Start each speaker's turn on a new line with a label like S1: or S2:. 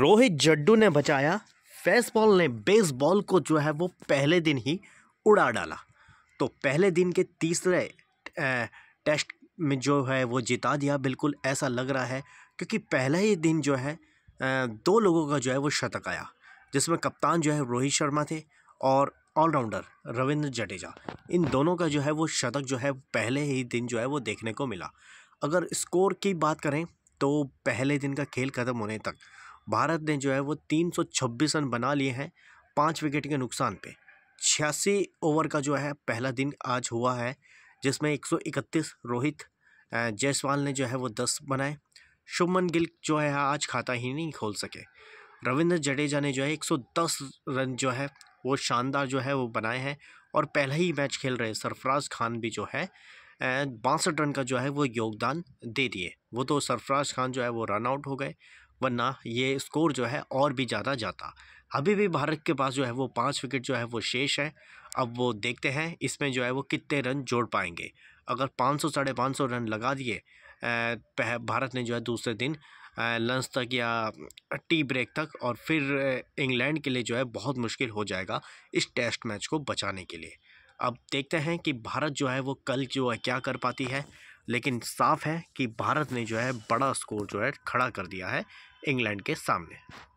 S1: रोहित जड्डू ने बचाया फेसबॉल ने बेसबॉल को जो है वो पहले दिन ही उड़ा डाला तो पहले दिन के तीसरे टेस्ट में जो है वो जिता दिया बिल्कुल ऐसा लग रहा है क्योंकि पहले ही दिन जो है दो लोगों का जो है वो शतक आया जिसमें कप्तान जो है रोहित शर्मा थे और ऑलराउंडर रविंद्र जडेजा इन दोनों का जो है वो शतक जो है पहले ही दिन जो है वो देखने को मिला अगर स्कोर की बात करें तो पहले दिन का खेल ख़त्म होने तक भारत ने जो है वो तीन सौ छब्बीस रन बना लिए हैं पाँच विकेट के नुकसान पे छियासी ओवर का जो है पहला दिन आज हुआ है जिसमें एक सौ इकतीस रोहित जायसवाल ने जो है वो दस बनाए शुभमन गिल जो है आज खाता ही नहीं खोल सके रविंद्र जडेजा ने जो है 110 रन जो है वो शानदार जो है वो बनाए हैं और पहला ही मैच खेल रहे सरफराज खान भी जो है बासठ रन का जो है वो योगदान दे दिए वो तो सरफराज खान जो है वो रन आउट हो गए वरना ये स्कोर जो है और भी ज़्यादा जाता अभी भी भारत के पास जो है वो पाँच विकेट जो है वो शेष है अब वो देखते हैं इसमें जो है वो कितने रन जोड़ पाएंगे अगर पाँच सौ साढ़े पाँच सौ रन लगा दिए भारत ने जो है दूसरे दिन लंच तक या टी ब्रेक तक और फिर इंग्लैंड के लिए जो है बहुत मुश्किल हो जाएगा इस टेस्ट मैच को बचाने के लिए अब देखते हैं कि भारत जो है वो कल जो है क्या कर पाती है लेकिन साफ है कि भारत ने जो है बड़ा स्कोर जो है खड़ा कर दिया है इंग्लैंड के सामने